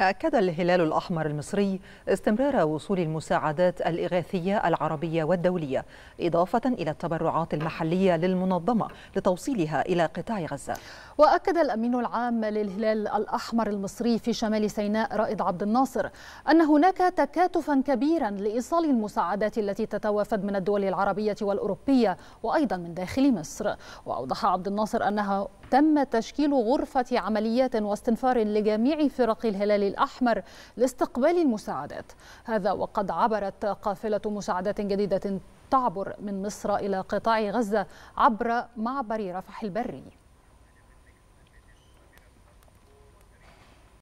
أكد الهلال الأحمر المصري استمرار وصول المساعدات الإغاثية العربية والدولية إضافة إلى التبرعات المحلية للمنظمة لتوصيلها إلى قطاع غزة وأكد الأمين العام للهلال الأحمر المصري في شمال سيناء رائد عبد الناصر أن هناك تكاتفا كبيرا لإيصال المساعدات التي تتوافد من الدول العربية والأوروبية وأيضا من داخل مصر وأوضح عبد الناصر أنه تم تشكيل غرفة عمليات واستنفار لجميع فرق الهلال الأحمر لاستقبال المساعدات هذا وقد عبرت قافلة مساعدات جديدة تعبر من مصر إلى قطاع غزة عبر معبر رفح البري